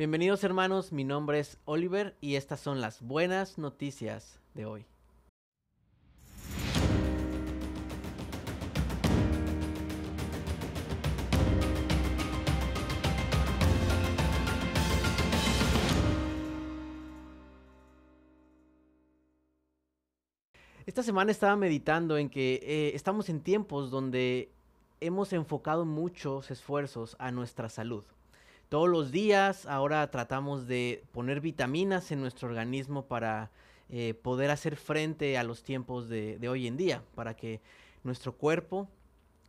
Bienvenidos hermanos, mi nombre es Oliver y estas son las buenas noticias de hoy. Esta semana estaba meditando en que eh, estamos en tiempos donde hemos enfocado muchos esfuerzos a nuestra salud todos los días. Ahora tratamos de poner vitaminas en nuestro organismo para eh, poder hacer frente a los tiempos de, hoy en día, para que nuestro cuerpo,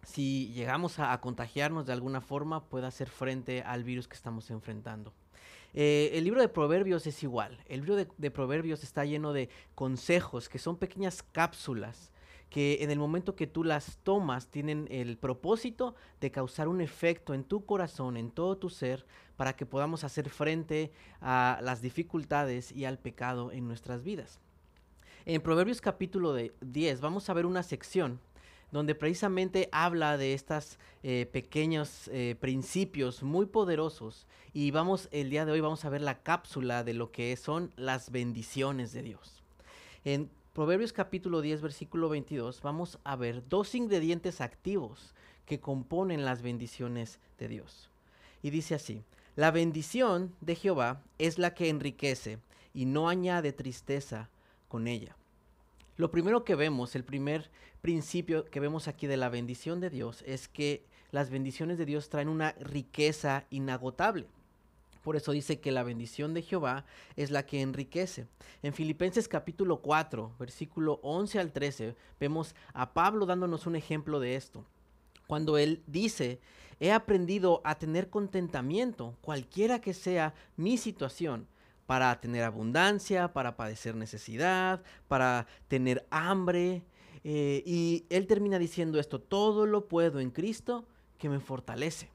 si llegamos a, contagiarnos de alguna forma, pueda hacer frente al virus que estamos enfrentando. Eh, el libro de Proverbios es igual. El libro de Proverbios está lleno de consejos, que son pequeñas cápsulas que en el momento que tú las tomas tienen el propósito de causar un efecto en tu corazón, en todo tu ser, para que podamos hacer frente a las dificultades y al pecado en nuestras vidas. En Proverbios capítulo de 10 vamos a ver una sección donde precisamente habla de estos eh, pequeños eh, principios muy poderosos y vamos el día de hoy vamos a ver la cápsula de lo que son las bendiciones de Dios. En Proverbios capítulo 10, versículo 22, vamos a ver dos ingredientes activos que componen las bendiciones de Dios. Y dice así, la bendición de Jehová es la que enriquece y no añade tristeza con ella. Lo primero que vemos, el primer principio que vemos aquí de la bendición de Dios es que las bendiciones de Dios traen una riqueza inagotable. Por eso dice que la bendición de Jehová es la que enriquece. En Filipenses capítulo 4, versículo 11 al 13, vemos a Pablo dándonos un ejemplo de esto. Cuando él dice, he aprendido a tener contentamiento, cualquiera que sea mi situación, para tener abundancia, para padecer necesidad, para tener hambre. Eh, y él termina diciendo esto, todo lo puedo en Cristo que me fortalece.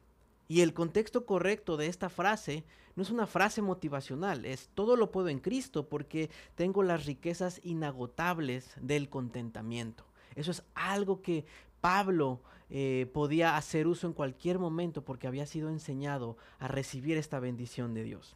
Y el contexto correcto de esta frase no es una frase motivacional, es todo lo puedo en Cristo porque tengo las riquezas inagotables del contentamiento. Eso es algo que Pablo eh, podía hacer uso en cualquier momento porque había sido enseñado a recibir esta bendición de Dios.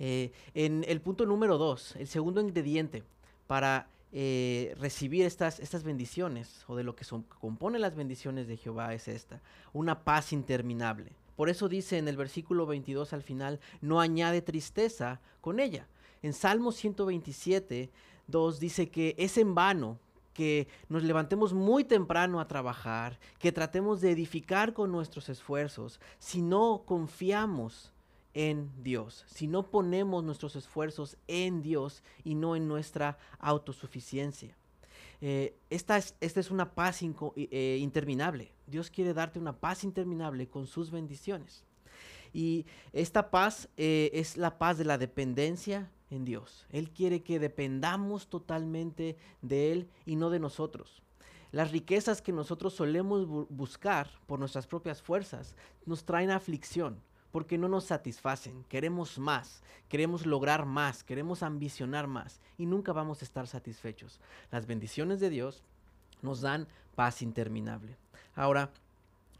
Eh, en el punto número dos, el segundo ingrediente para eh, recibir estas, estas bendiciones, o de lo que son, componen las bendiciones de Jehová es esta, una paz interminable. Por eso dice en el versículo 22 al final, no añade tristeza con ella. En Salmo 127, 2 dice que es en vano que nos levantemos muy temprano a trabajar, que tratemos de edificar con nuestros esfuerzos, si no confiamos en Dios, si no ponemos nuestros esfuerzos en Dios y no en nuestra autosuficiencia. Eh, esta, es, esta, es, una paz eh, eh, interminable. Dios quiere darte una paz interminable con sus bendiciones. Y esta paz es la paz de la dependencia en Dios. Él quiere que dependamos totalmente de Él y no de nosotros. Las riquezas que nosotros solemos buscar por nuestras propias fuerzas nos traen aflicción, porque no nos satisfacen. Queremos más, queremos lograr más, queremos ambicionar más y nunca vamos a estar satisfechos. Las bendiciones de Dios nos dan paz interminable. Ahora,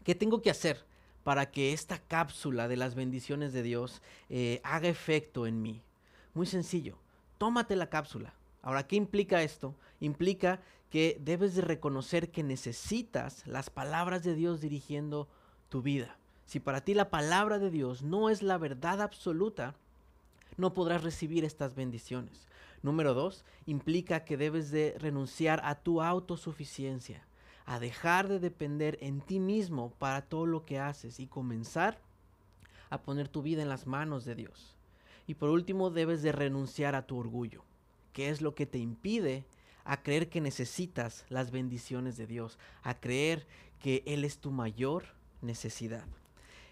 ¿qué tengo que hacer para que esta cápsula de las bendiciones de Dios eh, haga efecto en mí? Muy sencillo, tómate la cápsula. Ahora, ¿qué implica esto? Implica que debes de reconocer que necesitas las palabras de Dios dirigiendo tu vida. Si para ti la palabra de Dios no es la verdad absoluta, no podrás recibir estas bendiciones. Número dos, implica que debes de renunciar a tu autosuficiencia, a dejar de depender en ti mismo para todo lo que haces y comenzar a poner tu vida en las manos de Dios. Y por último, debes de renunciar a tu orgullo, que es lo que te impide a creer que necesitas las bendiciones de Dios, a creer que Él es tu mayor necesidad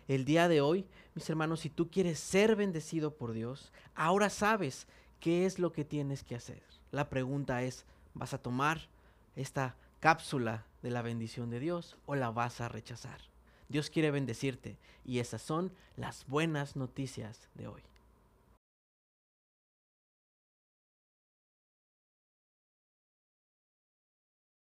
el día de hoy, mis hermanos, si tú quieres ser bendecido por Dios, ahora sabes qué es lo que tienes que hacer. La pregunta es, ¿vas a tomar esta cápsula de la bendición de Dios o la vas a rechazar? Dios quiere bendecirte y esas son las buenas noticias de hoy.